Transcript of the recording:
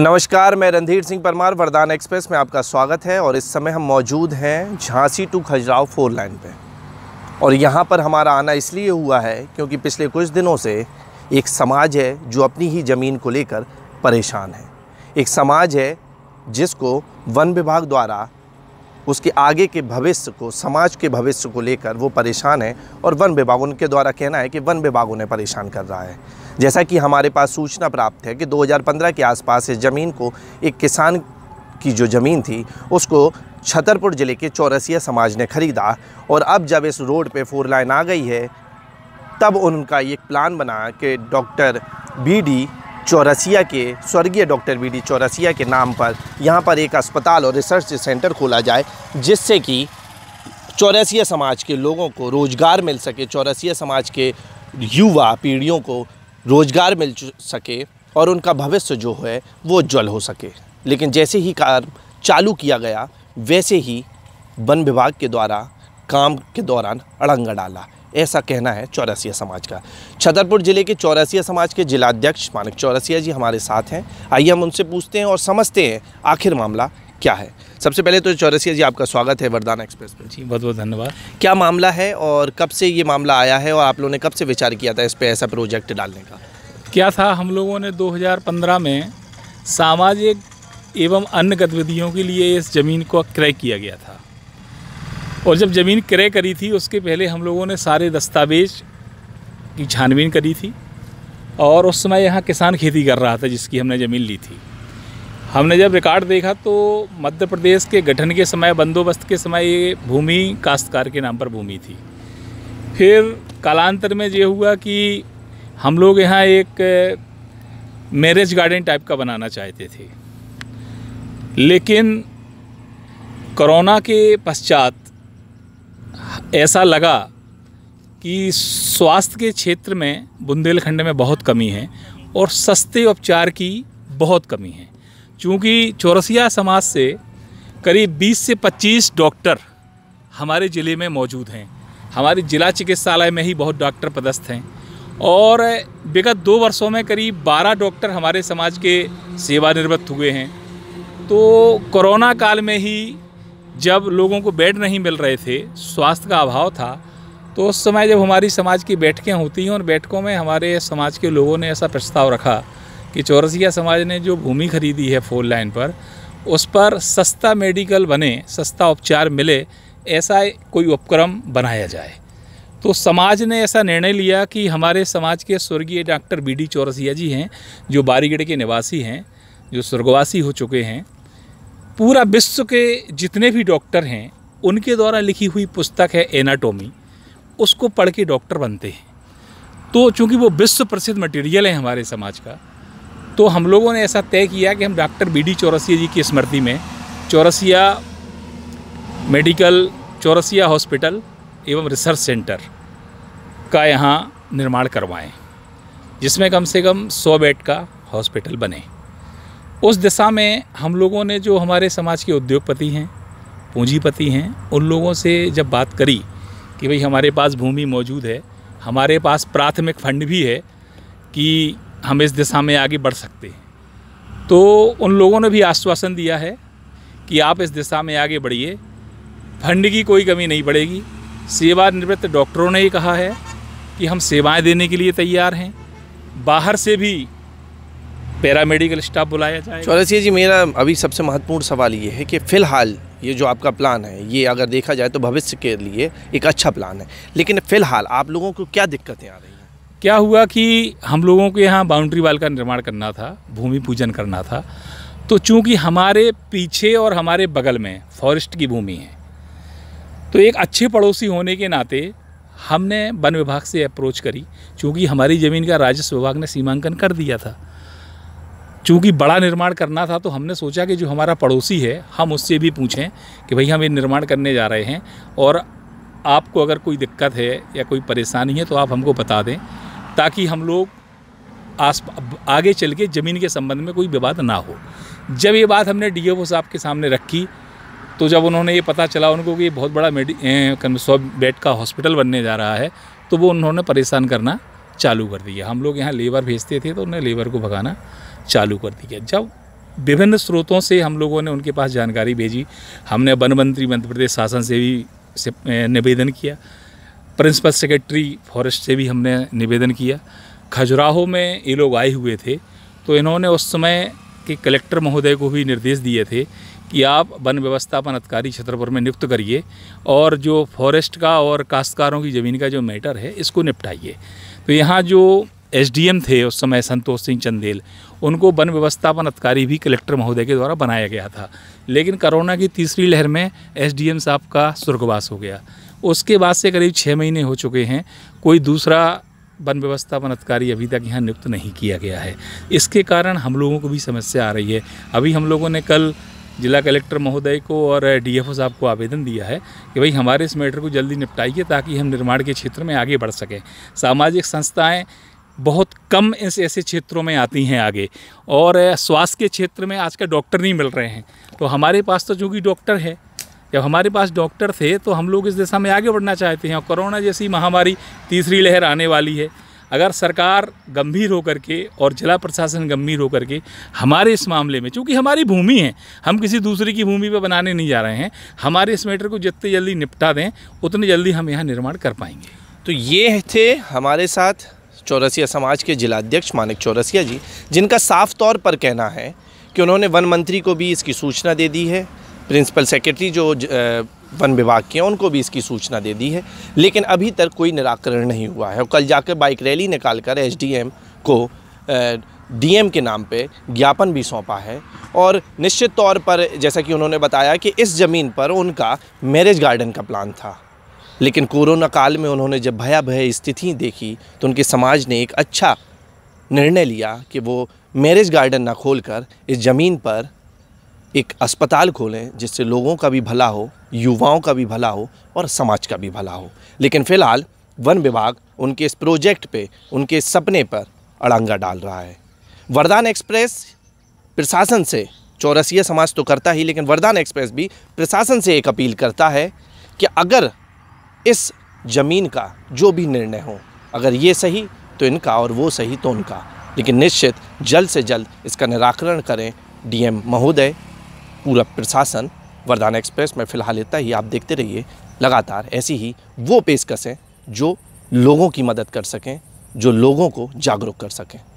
नमस्कार मैं रणधीर सिंह परमार वरदान एक्सप्रेस में आपका स्वागत है और इस समय हम मौजूद हैं Jhansi to Khajuraho four lane पे और यहाँ पर हमारा आना इसलिए हुआ है क्योंकि पिछले कुछ दिनों से एक समाज है जो अपनी ही ज़मीन को लेकर परेशान है एक समाज है जिसको वन विभाग द्वारा उसके आगे के भविष्य को समाज के भविष्य को लेकर वो परेशान है और वन विभाग उनके द्वारा कहना है कि वन विभाग उन्हें परेशान कर रहा है जैसा कि हमारे पास सूचना प्राप्त है कि 2015 के आसपास इस ज़मीन को एक किसान की जो ज़मीन थी उसको छतरपुर ज़िले के चौरसिया समाज ने ख़रीदा और अब जब इस रोड पे फोर लाइन आ गई है तब उनका एक प्लान बना कि डॉक्टर बी डी चौरसिया के स्वर्गीय डॉक्टर बी डी चौरसिया के नाम पर यहाँ पर एक अस्पताल और रिसर्च सेंटर खोला जाए जिससे कि चौरसिया समाज के लोगों को रोज़गार मिल सके चौरसिया समाज के युवा पीढ़ियों को रोज़गार मिल सके और उनका भविष्य जो है वो उज्ज्वल हो सके लेकिन जैसे ही कार्य चालू किया गया वैसे ही वन विभाग के द्वारा काम के दौरान अड़ंगा डाला ऐसा कहना है चौरसिया समाज का छतरपुर ज़िले के चौरसिया समाज के जिलाध्यक्ष मानक चौरसिया जी हमारे साथ हैं आइए हम उनसे पूछते हैं और समझते हैं आखिर मामला क्या है सबसे पहले तो चौरसिया जी आपका स्वागत है वरदान एक्सप्रेस पर जी बहुत बहुत धन्यवाद क्या मामला है और कब से ये मामला आया है और आप लोगों ने कब से विचार किया था इस पर ऐसा प्रोजेक्ट डालने का क्या था हम लोगों ने 2015 में सामाजिक एवं अन्य गतिविधियों के लिए इस ज़मीन को क्रय किया गया था और जब ज़मीन क्रय करी थी उसके पहले हम लोगों ने सारे दस्तावेज की छानबीन करी थी और उस समय यहाँ किसान खेती कर रहा था जिसकी हमने ज़मीन ली थी हमने जब रिकॉर्ड देखा तो मध्य प्रदेश के गठन के समय बंदोबस्त के समय ये भूमि काश्तकार के नाम पर भूमि थी फिर कालांतर में ये हुआ कि हम लोग यहाँ एक मैरिज गार्डन टाइप का बनाना चाहते थे लेकिन कोरोना के पश्चात ऐसा लगा कि स्वास्थ्य के क्षेत्र में बुंदेलखंड में बहुत कमी है और सस्ते उपचार की बहुत कमी है चूँकि चौरसिया समाज से करीब 20 से 25 डॉक्टर हमारे ज़िले में मौजूद हैं हमारे ज़िला चिकित्सालय में ही बहुत डॉक्टर पदस्थ हैं और विगत दो वर्षों में करीब 12 डॉक्टर हमारे समाज के सेवानिवृत्त हुए हैं तो कोरोना काल में ही जब लोगों को बेड नहीं मिल रहे थे स्वास्थ्य का अभाव था तो उस समय जब हमारी समाज की बैठकें होती हैं उन बैठकों में हमारे समाज के लोगों ने ऐसा प्रस्ताव रखा कि चौरसिया समाज ने जो भूमि खरीदी है फोर लाइन पर उस पर सस्ता मेडिकल बने सस्ता उपचार मिले ऐसा कोई उपक्रम बनाया जाए तो समाज ने ऐसा निर्णय लिया कि हमारे समाज के स्वर्गीय doctor B D Chaurasia ji हैं जो बारीगढ़ के निवासी हैं जो स्वर्गवासी हो चुके हैं पूरा विश्व के जितने भी डॉक्टर हैं उनके द्वारा लिखी हुई पुस्तक है एनाटोमी उसको पढ़ के डॉक्टर बनते हैं तो चूँकि वो विश्व प्रसिद्ध मटेरियल है हमारे समाज का तो हम लोगों ने ऐसा तय किया कि हम doctor B D Chaurasia ji की स्मृति में चौरसिया मेडिकल चौरसिया हॉस्पिटल एवं रिसर्च सेंटर का यहाँ निर्माण करवाएं जिसमें कम से कम सौ बेड का हॉस्पिटल बने उस दिशा में हम लोगों ने जो हमारे समाज के उद्योगपति हैं पूंजीपति हैं उन लोगों से जब बात करी कि भाई हमारे पास भूमि मौजूद है हमारे पास प्राथमिक फंड भी है कि हम इस दिशा में आगे बढ़ सकते हैं तो उन लोगों ने भी आश्वासन दिया है कि आप इस दिशा में आगे बढ़िए फंड की कोई कमी नहीं पड़ेगी सेवानिवृत्त डॉक्टरों ने ही कहा है कि हम सेवाएं देने के लिए तैयार हैं बाहर से भी पैरामेडिकल स्टाफ बुलाया जाए चौरसिया जी मेरा अभी सबसे महत्वपूर्ण सवाल ये है कि फ़िलहाल ये जो आपका प्लान है ये अगर देखा जाए तो भविष्य के लिए एक अच्छा प्लान है लेकिन फ़िलहाल आप लोगों को क्या दिक्कतें आ रही हैं क्या हुआ कि हम लोगों के यहाँ बाउंड्री वाल का निर्माण करना था भूमि पूजन करना था तो चूंकि हमारे पीछे और हमारे बगल में फॉरेस्ट की भूमि है तो एक अच्छे पड़ोसी होने के नाते हमने वन विभाग से अप्रोच करी चूंकि हमारी ज़मीन का राजस्व विभाग ने सीमांकन कर दिया था चूँकि बड़ा निर्माण करना था तो हमने सोचा कि जो हमारा पड़ोसी है हम उससे भी पूछें कि भाई हम ये निर्माण करने जा रहे हैं और आपको अगर कोई दिक्कत है या कोई परेशानी है तो आप हमको बता दें ताकि हम लोग आस आगे चल के ज़मीन के संबंध में कोई विवाद ना हो जब ये बात हमने डी साहब के सामने रखी तो जब उन्होंने ये पता चला उनको कि ये बहुत बड़ा मेडि सौ बेड का हॉस्पिटल बनने जा रहा है तो वो उन्होंने परेशान करना चालू कर दिया हम लोग यहाँ लेबर भेजते थे तो उन्होंने लेबर को भगाना चालू कर दिया जब विभिन्न स्रोतों से हम लोगों ने उनके पास जानकारी भेजी हमने वन मंत्री मध्य प्रदेश शासन से भी से निवेदन किया प्रिंसिपल सेक्रेटरी फॉरेस्ट से भी हमने निवेदन किया खजुराहो में ये लोग आए हुए थे तो इन्होंने उस समय के कलेक्टर महोदय को भी निर्देश दिए थे कि आप वन व्यवस्थापन अधिकारी छतरपुर में नियुक्त करिए और जो फॉरेस्ट का और काश्तकारों की ज़मीन का जो मैटर है इसको निपटाइए तो यहाँ जो एसडीएम थे उस समय संतोष सिंह चंदेल उनको वन व्यवस्थापन अधिकारी भी कलेक्टर महोदय के द्वारा बनाया गया था लेकिन कोरोना की तीसरी लहर में एसडीएम साहब का स्वर्गवास हो गया उसके बाद से करीब छः महीने हो चुके हैं कोई दूसरा वन व्यवस्था वन अधिकारी अभी तक यहाँ नियुक्त नहीं किया गया है इसके कारण हम लोगों को भी समस्या आ रही है अभी हम लोगों ने कल जिला कलेक्टर महोदय को और डीएफओ साहब को आवेदन दिया है कि भाई हमारे इस मैटर को जल्दी निपटाइए ताकि हम निर्माण के क्षेत्र में आगे बढ़ सकें सामाजिक संस्थाएँ बहुत कम इस ऐसे क्षेत्रों में आती हैं आगे और स्वास्थ्य के क्षेत्र में आजकल डॉक्टर नहीं मिल रहे हैं तो हमारे पास तो जो कि डॉक्टर है जब हमारे पास डॉक्टर थे तो हम लोग इस दिशा में आगे बढ़ना चाहते हैं और कोरोना जैसी महामारी तीसरी लहर आने वाली है अगर सरकार गंभीर होकर के और जिला प्रशासन गंभीर होकर के हमारे इस मामले में चूँकि हमारी भूमि है हम किसी दूसरे की भूमि पर बनाने नहीं जा रहे हैं हमारे इस मैटर को जितने जल्दी निपटा दें उतने जल्दी हम यहाँ निर्माण कर पाएंगे तो ये थे हमारे साथ चौरसिया समाज के जिलाध्यक्ष मानिक चौरसिया जी जिनका साफ तौर पर कहना है कि उन्होंने वन मंत्री को भी इसकी सूचना दे दी है प्रिंसिपल सेक्रेटरी जो वन विभाग के हैं उनको भी इसकी सूचना दे दी है लेकिन अभी तक कोई निराकरण नहीं हुआ है और कल जाकर बाइक रैली निकाल कर एच को डीएम के नाम पे ज्ञापन भी सौंपा है और निश्चित तौर पर जैसा कि उन्होंने बताया कि इस ज़मीन पर उनका मैरिज गार्डन का प्लान था लेकिन कोरोना काल में उन्होंने जब भया भय स्थिति देखी तो उनके समाज ने एक अच्छा निर्णय लिया कि वो मैरिज गार्डन ना खोलकर इस ज़मीन पर एक अस्पताल खोलें जिससे लोगों का भी भला हो युवाओं का भी भला हो और समाज का भी भला हो लेकिन फ़िलहाल वन विभाग उनके इस प्रोजेक्ट पे उनके सपने पर अड़ंगा डाल रहा है वरदान एक्सप्रेस प्रशासन से चौरसिया समाज तो करता ही लेकिन वरदान एक्सप्रेस भी प्रशासन से एक अपील करता है कि अगर इस ज़मीन का जो भी निर्णय हो अगर ये सही तो इनका और वो सही तो उनका लेकिन निश्चित जल्द से जल्द इसका निराकरण करें डीएम महोदय पूरा प्रशासन वरदान एक्सप्रेस में फ़िलहाल इतना ही आप देखते रहिए लगातार ऐसी ही वो पेशकशें जो लोगों की मदद कर सकें जो लोगों को जागरूक कर सकें